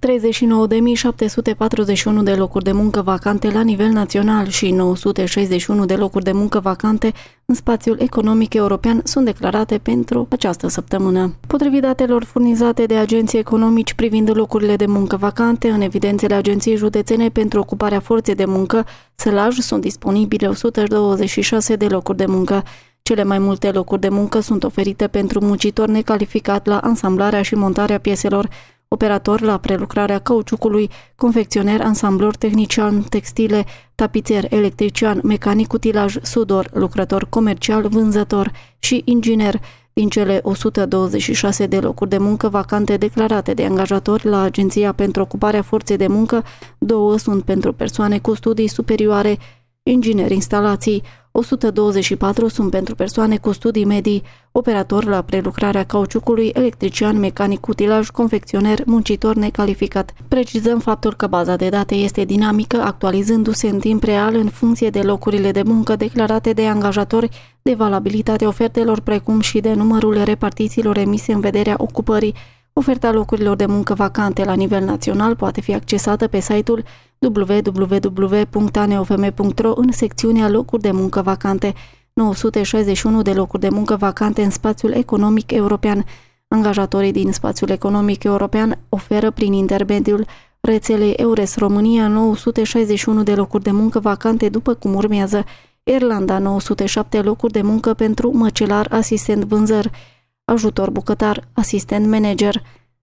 39.741 de locuri de muncă vacante la nivel național și 961 de locuri de muncă vacante în spațiul economic european sunt declarate pentru această săptămână. Potrivit datelor furnizate de agenții economici privind locurile de muncă vacante, în evidențele Agenției Județene pentru Ocuparea Forței de Muncă, Sălaj, sunt disponibile 126 de locuri de muncă. Cele mai multe locuri de muncă sunt oferite pentru muncitor necalificat la ansamblarea și montarea pieselor, operator la prelucrarea cauciucului, confecționer, ansamblor, tehnician, textile, tapițer, electrician, mecanic, utilaj, sudor, lucrător comercial, vânzător și inginer. Din cele 126 de locuri de muncă vacante declarate de angajatori la Agenția pentru Ocuparea Forței de Muncă, două sunt pentru persoane cu studii superioare, ingineri instalații, 124 sunt pentru persoane cu studii medii, operator la prelucrarea cauciucului, electrician, mecanic utilaj, confecționer, muncitor necalificat. Precizăm faptul că baza de date este dinamică, actualizându-se în timp real în funcție de locurile de muncă declarate de angajatori, de valabilitatea ofertelor, precum și de numărul repartițiilor emise în vederea ocupării. Oferta locurilor de muncă vacante la nivel național poate fi accesată pe site-ul www.aneofm.ro în secțiunea locuri de muncă vacante, 961 de locuri de muncă vacante în spațiul economic european. Angajatorii din spațiul economic european oferă prin intermediul rețelei Eures România 961 de locuri de muncă vacante după cum urmează Irlanda 907 locuri de muncă pentru măcelar asistent vânzări, ajutor bucătar, asistent manager,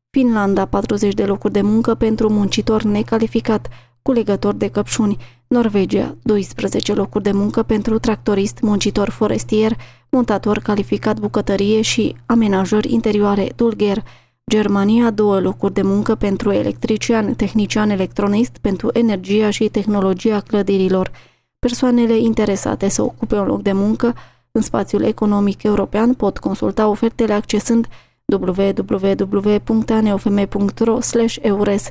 Finlanda 40 de locuri de muncă pentru muncitor necalificat, culegători de căpșuni, Norvegia, 12 locuri de muncă pentru tractorist, muncitor forestier, montator calificat bucătărie și amenajări interioare, dulgher, Germania, două locuri de muncă pentru electrician, tehnician electronist, pentru energia și tehnologia clădirilor. Persoanele interesate să ocupe un loc de muncă în spațiul economic european pot consulta ofertele accesând www.aneofm.ro/eures.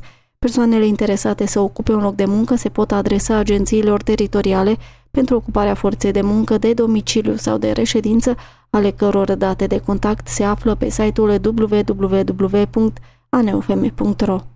Persoanele interesate să ocupe un loc de muncă se pot adresa agențiilor teritoriale pentru ocuparea forței de muncă de domiciliu sau de reședință, ale căror date de contact se află pe site-ul www.aneufm.ro.